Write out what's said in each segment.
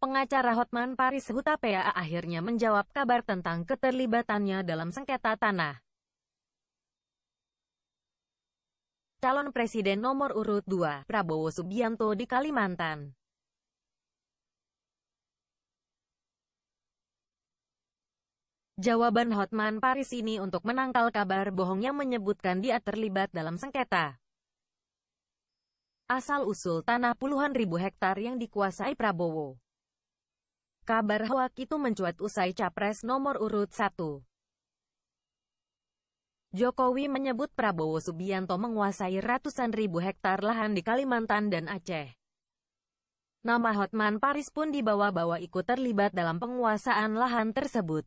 Pengacara Hotman Paris Hutapea akhirnya menjawab kabar tentang keterlibatannya dalam sengketa tanah. Calon Presiden nomor urut 2, Prabowo Subianto di Kalimantan. Jawaban Hotman Paris ini untuk menangkal kabar bohong yang menyebutkan dia terlibat dalam sengketa. Asal-usul tanah puluhan ribu hektar yang dikuasai Prabowo. Kabar hoak itu mencuat usai capres nomor urut 1. Jokowi menyebut Prabowo Subianto menguasai ratusan ribu hektar lahan di Kalimantan dan Aceh. Nama Hotman Paris pun dibawa-bawa ikut terlibat dalam penguasaan lahan tersebut.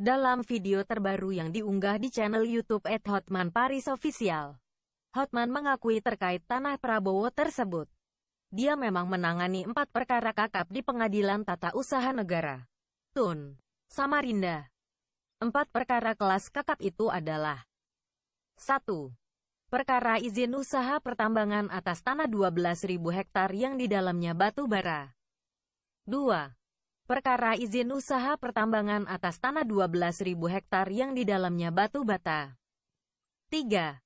Dalam video terbaru yang diunggah di channel YouTube at Hotman Paris Official, Hotman mengakui terkait tanah Prabowo tersebut. Dia memang menangani empat perkara kakap di Pengadilan Tata Usaha Negara, Tun, Samarinda. Empat perkara kelas kakap itu adalah 1. Perkara izin usaha pertambangan atas tanah 12.000 hektar yang di dalamnya batu bara. 2. Perkara izin usaha pertambangan atas tanah 12.000 hektar yang di dalamnya batu bata. 3.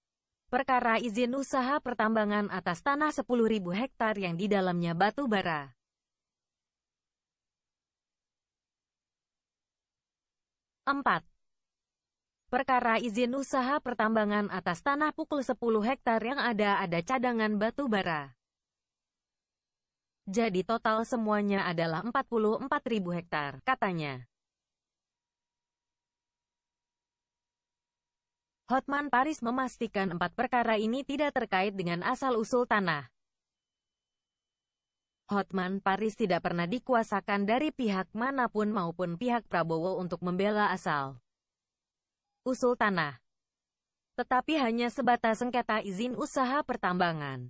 Perkara izin usaha pertambangan atas tanah 10.000 hektar yang di dalamnya batu bara. Empat. Perkara izin usaha pertambangan atas tanah pukul 10 hektar yang ada ada cadangan batu bara. Jadi total semuanya adalah 44.000 hektar, katanya. Hotman Paris memastikan empat perkara ini tidak terkait dengan asal-usul tanah. Hotman Paris tidak pernah dikuasakan dari pihak manapun maupun pihak Prabowo untuk membela asal usul tanah. Tetapi hanya sebatas sengketa izin usaha pertambangan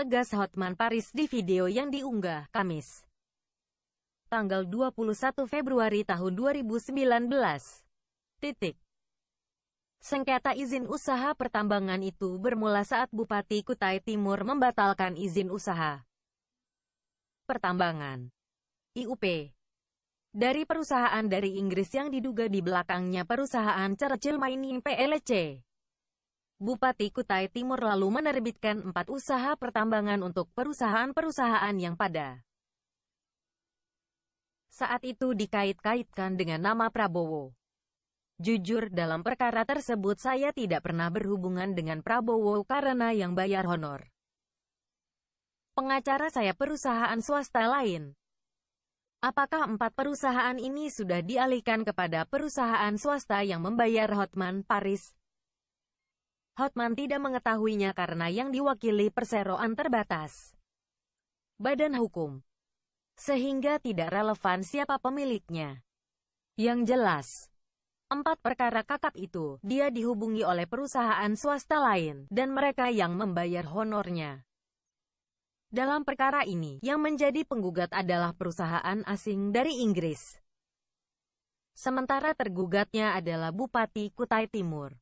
tegas Hotman Paris di video yang diunggah Kamis. Tanggal 21 Februari tahun 2019. Titik. Sengketa izin usaha pertambangan itu bermula saat Bupati Kutai Timur membatalkan izin usaha pertambangan IUP dari perusahaan dari Inggris yang diduga di belakangnya perusahaan Churchill Mining PLC. Bupati Kutai Timur lalu menerbitkan empat usaha pertambangan untuk perusahaan-perusahaan yang pada saat itu dikait-kaitkan dengan nama Prabowo. Jujur dalam perkara tersebut saya tidak pernah berhubungan dengan Prabowo karena yang bayar honor. Pengacara saya perusahaan swasta lain. Apakah empat perusahaan ini sudah dialihkan kepada perusahaan swasta yang membayar Hotman Paris, Hotman tidak mengetahuinya karena yang diwakili perseroan terbatas. Badan hukum. Sehingga tidak relevan siapa pemiliknya. Yang jelas, empat perkara kakap itu, dia dihubungi oleh perusahaan swasta lain, dan mereka yang membayar honornya. Dalam perkara ini, yang menjadi penggugat adalah perusahaan asing dari Inggris. Sementara tergugatnya adalah Bupati Kutai Timur.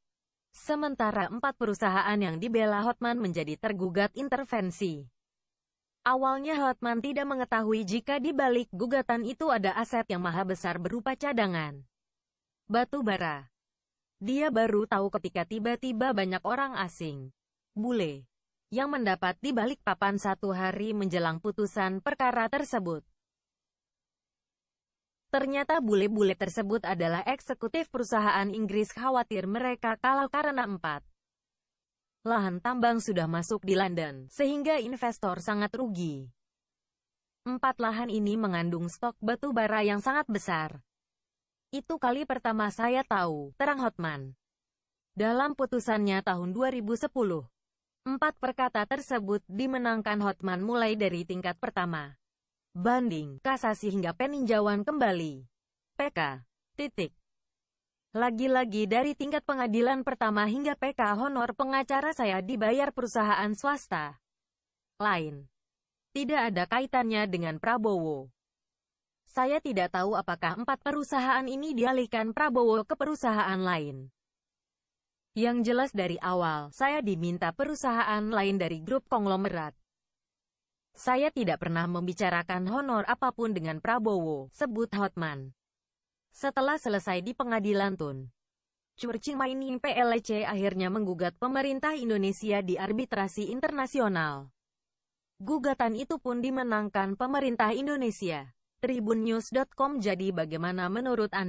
Sementara empat perusahaan yang dibela Hotman menjadi tergugat intervensi. Awalnya Hotman tidak mengetahui jika di balik gugatan itu ada aset yang maha besar berupa cadangan. Batu bara. Dia baru tahu ketika tiba-tiba banyak orang asing. Bule. Yang mendapat di balik papan satu hari menjelang putusan perkara tersebut. Ternyata bule-bule tersebut adalah eksekutif perusahaan Inggris khawatir mereka kalah karena empat lahan tambang sudah masuk di London, sehingga investor sangat rugi. Empat lahan ini mengandung stok batu bara yang sangat besar. Itu kali pertama saya tahu, terang Hotman. Dalam putusannya tahun 2010, empat perkata tersebut dimenangkan Hotman mulai dari tingkat pertama banding, kasasi hingga peninjauan kembali. PK. Titik. Lagi-lagi dari tingkat pengadilan pertama hingga PK honor pengacara saya dibayar perusahaan swasta. Lain. Tidak ada kaitannya dengan Prabowo. Saya tidak tahu apakah empat perusahaan ini dialihkan Prabowo ke perusahaan lain. Yang jelas dari awal, saya diminta perusahaan lain dari grup konglomerat. Saya tidak pernah membicarakan honor apapun dengan Prabowo, sebut Hotman. Setelah selesai di pengadilan Tun, Churching Mining PLC akhirnya menggugat pemerintah Indonesia di arbitrasi internasional. Gugatan itu pun dimenangkan pemerintah Indonesia. Tribunnews.com Jadi bagaimana menurut Anda?